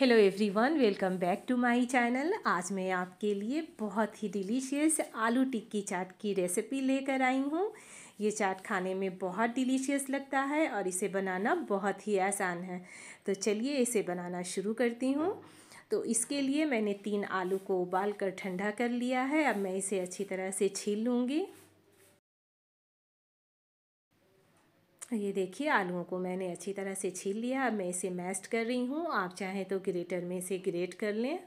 hello everyone welcome back to my channel आज मैं आपके लिए बहुत ही डिलीशियस आलू टिक्की चाट की रेसिपी लेकर आई हूँ ये चाट खाने में बहुत डिलीशियस लगता है और इसे बनाना बहुत ही आसान है तो चलिए इसे बनाना शुरू करती हूँ तो इसके लिए मैंने तीन आलू को उबाल कर ठंडा कर लिया है अब मैं इसे अच्छी तरह से छील लूँगी ये देखिए आलूओं को मैंने अच्छी तरह से छील लिया अब मैं इसे मैस्ट कर रही हूँ आप चाहें तो ग्रेटर में इसे ग्रेट कर लें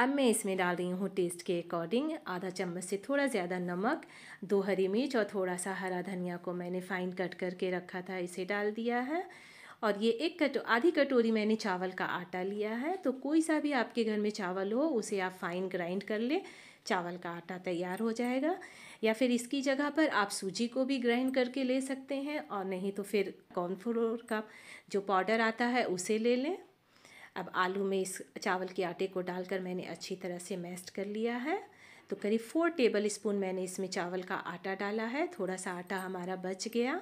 अब मैं इसमें डाल रही हूँ टेस्ट के अकॉर्डिंग आधा चम्मच से थोड़ा ज़्यादा नमक दो हरी मिर्च और थोड़ा सा हरा धनिया को मैंने फ़ाइन कट करके रखा था इसे डाल दिया है और ये एक कटो आधी कटोरी मैंने चावल का आटा लिया है तो कोई सा भी आपके घर में चावल हो उसे आप फाइन ग्राइंड कर लें चावल का आटा तैयार हो जाएगा या फिर इसकी जगह पर आप सूजी को भी ग्राइंड करके ले सकते हैं और नहीं तो फिर कॉर्नफ्लोर का जो पाउडर आता है उसे ले लें अब आलू में इस चावल के आटे को डालकर मैंने अच्छी तरह से मैस्ट कर लिया है तो करीब फोर टेबल स्पून मैंने इसमें चावल का आटा डाला है थोड़ा सा आटा हमारा बच गया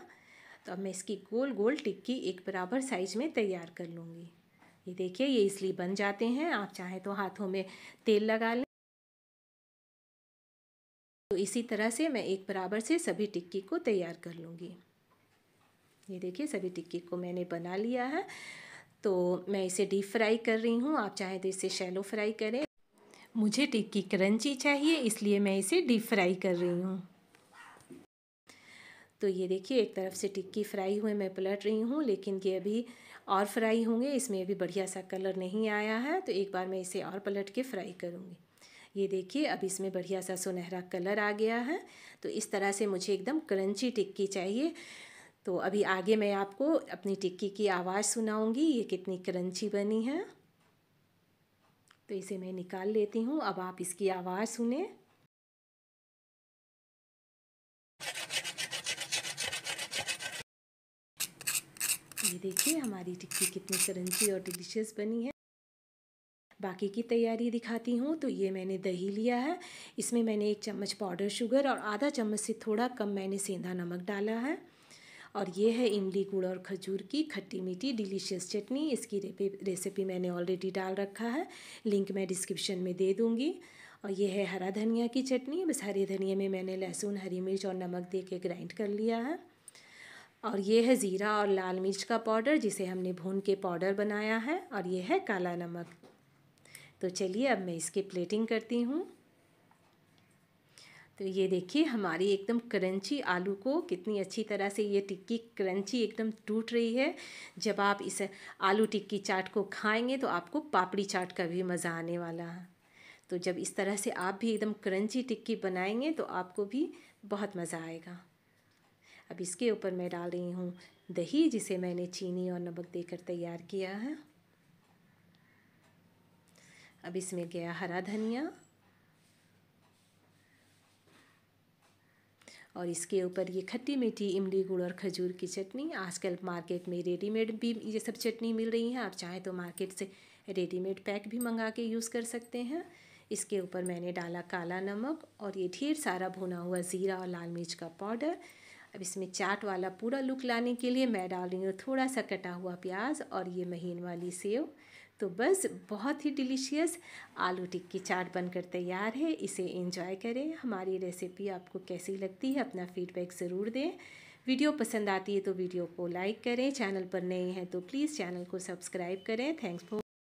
तो अब मैं इसकी गोल गोल टिक्की एक बराबर साइज में तैयार कर लूँगी ये देखिए ये इसलिए बन जाते हैं आप चाहें तो हाथों में तेल लगा लें तो इसी तरह से मैं एक बराबर से सभी टिक्की को तैयार कर लूँगी ये देखिए सभी टिक्की को मैंने बना लिया है तो मैं इसे डीप फ्राई कर रही हूँ आप चाहें तो इसे शैलो फ्राई करें मुझे टिक्की क्रंची चाहिए इसलिए मैं इसे डीप फ्राई कर रही हूँ तो ये देखिए एक तरफ से टिक्की फ्राई हुए मैं पलट रही हूँ लेकिन ये अभी और फ्राई होंगे इसमें अभी बढ़िया सा कलर नहीं आया है तो एक बार मैं इसे और पलट के फ्राई करूँगी ये देखिए अब इसमें बढ़िया सा सुनहरा कलर आ गया है तो इस तरह से मुझे एकदम क्रंची टिक्की चाहिए तो अभी आगे मैं आपको अपनी टिक्की की आवाज़ सुनाऊंगी ये कितनी क्रंची बनी है तो इसे मैं निकाल लेती हूँ अब आप इसकी आवाज़ सुने ये देखिए हमारी टिक्की कितनी क्रंची और डिलीशियस बनी है बाकी की तैयारी दिखाती हूँ तो ये मैंने दही लिया है इसमें मैंने एक चम्मच पाउडर शुगर और आधा चम्मच से थोड़ा कम मैंने सेंधा नमक डाला है और ये है इमली गुड़ और खजूर की खट्टी मीठी डिलीशियस चटनी इसकी रेसिपी मैंने ऑलरेडी डाल रखा है लिंक मैं डिस्क्रिप्शन में दे दूँगी और ये है हरा धनिया की चटनी बस हरे धनिया में मैंने लहसुन हरी मिर्च और नमक दे के ग्राइंड कर लिया है और ये है ज़ीरा और लाल मिर्च का पाउडर जिसे हमने भून के पाउडर बनाया है और ये है काला नमक तो चलिए अब मैं इसकी प्लेटिंग करती हूँ तो ये देखिए हमारी एकदम क्रंची आलू को कितनी अच्छी तरह से ये टिक्की क्रंची एकदम टूट रही है जब आप इस आलू टिक्की चाट को खाएंगे तो आपको पापड़ी चाट का भी मज़ा आने वाला है तो जब इस तरह से आप भी एकदम क्रंची टिक्की बनाएंगे तो आपको भी बहुत मज़ा आएगा अब इसके ऊपर मैं डाल रही हूँ दही जिसे मैंने चीनी और नमक देकर तैयार किया है अब इसमें गया हरा धनिया और इसके ऊपर ये खट्टी मीठी इमली गुड़ और खजूर की चटनी आजकल मार्केट में रेडीमेड भी ये सब चटनी मिल रही है आप चाहें तो मार्केट से रेडीमेड पैक भी मंगा के यूज़ कर सकते हैं इसके ऊपर मैंने डाला काला नमक और ये ढेर सारा भुना हुआ ज़ीरा और लाल मिर्च का पाउडर अब इसमें चाट वाला पूरा लुक लाने के लिए मैं डाल रही हूँ थोड़ा सा कटा हुआ प्याज और ये महीन वाली सेव तो बस बहुत ही डिलीशियस आलू टिक्की चाट बनकर तैयार है इसे इंजॉय करें हमारी रेसिपी आपको कैसी लगती है अपना फीडबैक ज़रूर दें वीडियो पसंद आती है तो वीडियो को लाइक करें चैनल पर नए हैं तो प्लीज़ चैनल को सब्सक्राइब करें थैंक्स फॉर